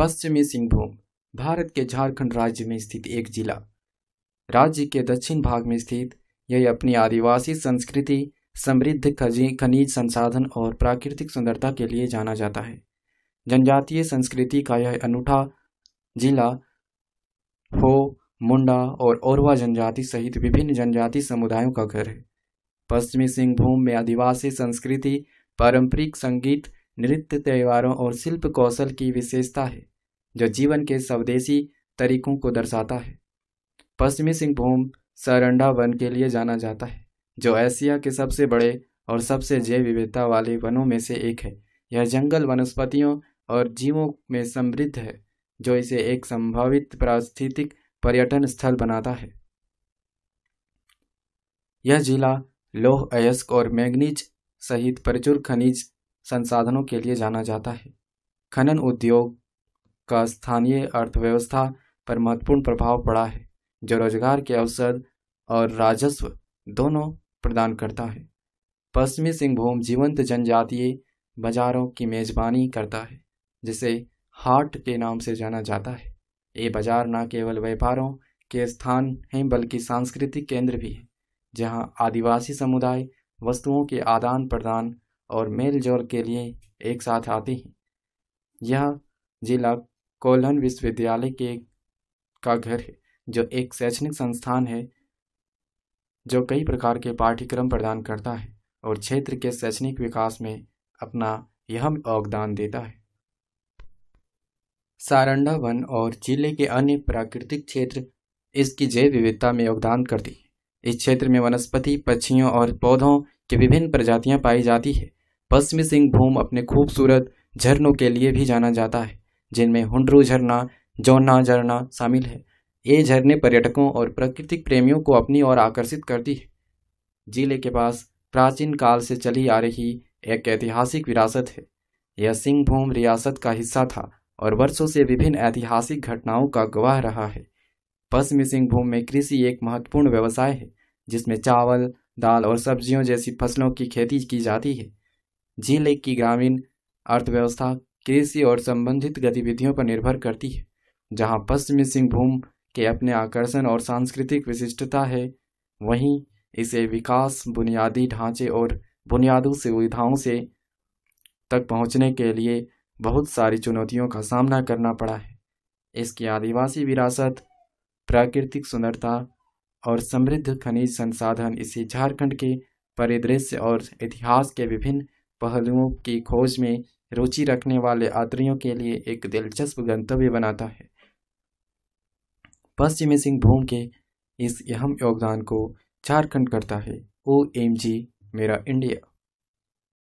पश्चिमी सिंहभूम भारत के झारखंड राज्य में स्थित एक जिला राज्य के दक्षिण भाग में स्थित यह अपनी आदिवासी संस्कृति समृद्ध खनिज संसाधन और प्राकृतिक सुंदरता के लिए जाना जाता है जनजातीय संस्कृति का यह अनूठा जिला हो मुंडा और औरवा जनजाति सहित विभिन्न जनजाति समुदायों का घर है पश्चिमी सिंहभूम में आदिवासी संस्कृति पारंपरिक संगीत नृत्य त्योहारों और शिल्प कौशल की विशेषता है जो जीवन के स्वदेशी तरीकों को दर्शाता है पश्चिमी सिंहभूम सरंडा वन के लिए जाना जाता है जो एशिया के सबसे बड़े और सबसे जैव विविधता वाले वनों में से एक है यह जंगल वनस्पतियों और जीवों में समृद्ध है जो इसे एक संभावित पारिस्थितिक पर्यटन स्थल बनाता है यह जिला लोह अयस्क और मैग्नीज सहित प्रचुर खनिज संसाधनों के लिए जाना जाता है खनन उद्योग का स्थानीय अर्थव्यवस्था पर महत्वपूर्ण प्रभाव पड़ा है जो रोजगार के अवसर और राजस्व दोनों प्रदान करता है पश्चिमी सिंहभूम जीवंत जनजातीय बाजारों की मेजबानी करता है जिसे हाट के नाम से जाना जाता है ये बाजार न केवल व्यापारों के स्थान हैं बल्कि सांस्कृतिक केंद्र भी है जहां आदिवासी समुदाय वस्तुओं के आदान प्रदान और मेल जोल के लिए एक साथ आती हैं यह जिला कोल्हन विश्वविद्यालय के का घर है जो एक शैक्षणिक संस्थान है जो कई प्रकार के पाठ्यक्रम प्रदान करता है और क्षेत्र के शैक्षणिक विकास में अपना यह योगदान देता है सारंडा वन और जिले के अन्य प्राकृतिक क्षेत्र इसकी जैव विविधता में योगदान करती है इस क्षेत्र में वनस्पति पक्षियों और पौधों की विभिन्न प्रजातियां पाई जाती है पश्चिमी सिंहभूम अपने खूबसूरत झरनों के लिए भी जाना जाता है जिनमें हुंडरू झरना जौना झरना शामिल है ये झरने पर्यटकों और प्राकृतिक प्रेमियों को अपनी ओर आकर्षित करती है जिले के पास प्राचीन काल से चली आ रही एक ऐतिहासिक विरासत है यह सिंहभूम रियासत का हिस्सा था और वर्षों से विभिन्न ऐतिहासिक घटनाओं का गवाह रहा है पश्चिमी सिंहभूम में कृषि एक महत्वपूर्ण व्यवसाय है जिसमें चावल दाल और सब्जियों जैसी फसलों की खेती की जाती है जिले की ग्रामीण अर्थव्यवस्था कृषि और संबंधित गतिविधियों पर निर्भर करती है जहाँ पश्चिमी सिंहभूम के अपने आकर्षण और सांस्कृतिक विशिष्टता है वहीं इसे विकास बुनियादी ढांचे और बुनियादी सुविधाओं से तक पहुंचने के लिए बहुत सारी चुनौतियों का सामना करना पड़ा है इसकी आदिवासी विरासत प्राकृतिक सुंदरता और समृद्ध खनिज संसाधन इसे झारखंड के परिदृश्य और इतिहास के विभिन्न पहलुओं की खोज में रुचि रखने वाले यात्रियों के लिए एक दिलचस्प गंतव्य बनाता है पश्चिमी सिंहभूम के इस अहम योगदान को झारखंड करता है ओ एम जी मेरा इंडिया